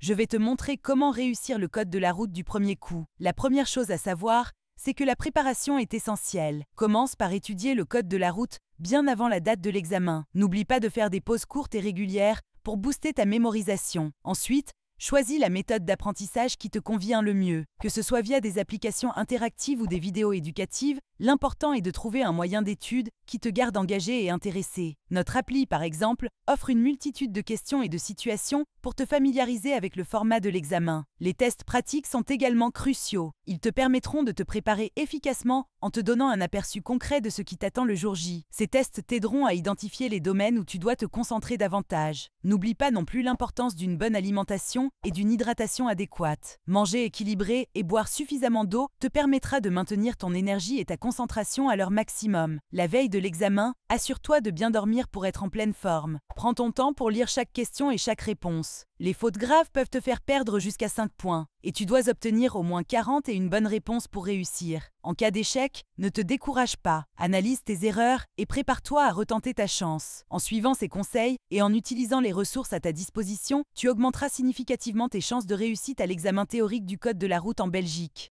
Je vais te montrer comment réussir le code de la route du premier coup. La première chose à savoir, c'est que la préparation est essentielle. Commence par étudier le code de la route bien avant la date de l'examen. N'oublie pas de faire des pauses courtes et régulières pour booster ta mémorisation. Ensuite, Choisis la méthode d'apprentissage qui te convient le mieux, que ce soit via des applications interactives ou des vidéos éducatives, L'important est de trouver un moyen d'étude qui te garde engagé et intéressé. Notre appli, par exemple, offre une multitude de questions et de situations pour te familiariser avec le format de l'examen. Les tests pratiques sont également cruciaux. Ils te permettront de te préparer efficacement en te donnant un aperçu concret de ce qui t'attend le jour J. Ces tests t'aideront à identifier les domaines où tu dois te concentrer davantage. N'oublie pas non plus l'importance d'une bonne alimentation et d'une hydratation adéquate. Manger équilibré et boire suffisamment d'eau te permettra de maintenir ton énergie et ta concentration à leur maximum. La veille de l'examen, assure-toi de bien dormir pour être en pleine forme. Prends ton temps pour lire chaque question et chaque réponse. Les fautes graves peuvent te faire perdre jusqu'à 5 points, et tu dois obtenir au moins 40 et une bonne réponse pour réussir. En cas d'échec, ne te décourage pas, analyse tes erreurs et prépare-toi à retenter ta chance. En suivant ces conseils et en utilisant les ressources à ta disposition, tu augmenteras significativement tes chances de réussite à l'examen théorique du Code de la route en Belgique.